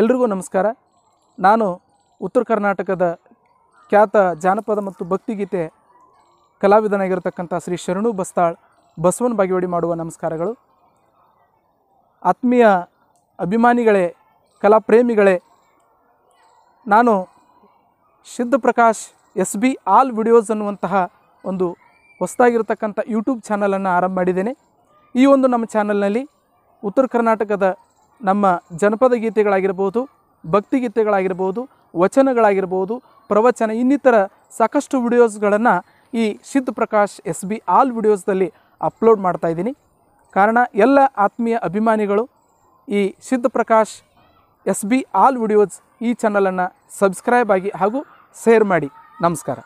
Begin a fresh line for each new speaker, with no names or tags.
ಎಲ್ರಿಗೂ ನಮಸ್ಕಾರ ನಾನು ಉತ್ತರ ಕರ್ನಾಟಕದ ಖ್ಯಾತ ಜಾನಪದ ಮತ್ತು ಭಕ್ತಿಗೀತೆ ಕಲಾವಿದನಾಗಿರ್ತಕ್ಕಂಥ ಶ್ರೀ ಶರಣು ಬಸ್ತಾಳ್ ಬಸವನ್ ಬಾಗಿವಡಿ ಮಾಡುವ ನಮಸ್ಕಾರಗಳು ಆತ್ಮೀಯ ಅಭಿಮಾನಿಗಳೇ ಕಲಾಪ್ರೇಮಿಗಳೇ ನಾನು Prakash S B all videos ಅನ್ನುವಂತಹ ಒಂದು ಹೊಸದಾಗಿರ್ತಕ್ಕಂಥ ಯೂಟ್ಯೂಬ್ ಚಾನಲನ್ನು ಆರಂಭ ಮಾಡಿದ್ದೇನೆ ಈ ಒಂದು ನಮ್ಮ ಚಾನಲ್ನಲ್ಲಿ ಉತ್ತರ ಕರ್ನಾಟಕದ ನಮ್ಮ ಜನಪದ ಗೀತೆಗಳಾಗಿರ್ಬೋದು ಭಕ್ತಿಗೀತೆಗಳಾಗಿರ್ಬೋದು ವಚನಗಳಾಗಿರ್ಬೋದು ಪ್ರವಚನ ಇನ್ನಿತರ ಸಾಕಷ್ಟು ವಿಡಿಯೋಸ್ಗಳನ್ನು ಈ Siddha Prakash S B all ವಿಡಿಯೋಸ್ದಲ್ಲಿ ಅಪ್ಲೋಡ್ ಮಾಡ್ತಾ ಇದ್ದೀನಿ ಕಾರಣ ಎಲ್ಲ ಆತ್ಮೀಯ ಅಭಿಮಾನಿಗಳು ಈ Siddha Prakash S B all videos ಈ ಚಾನಲನ್ನು ಸಬ್ಸ್ಕ್ರೈಬ್ ಆಗಿ ಹಾಗೂ ಶೇರ್ ಮಾಡಿ ನಮಸ್ಕಾರ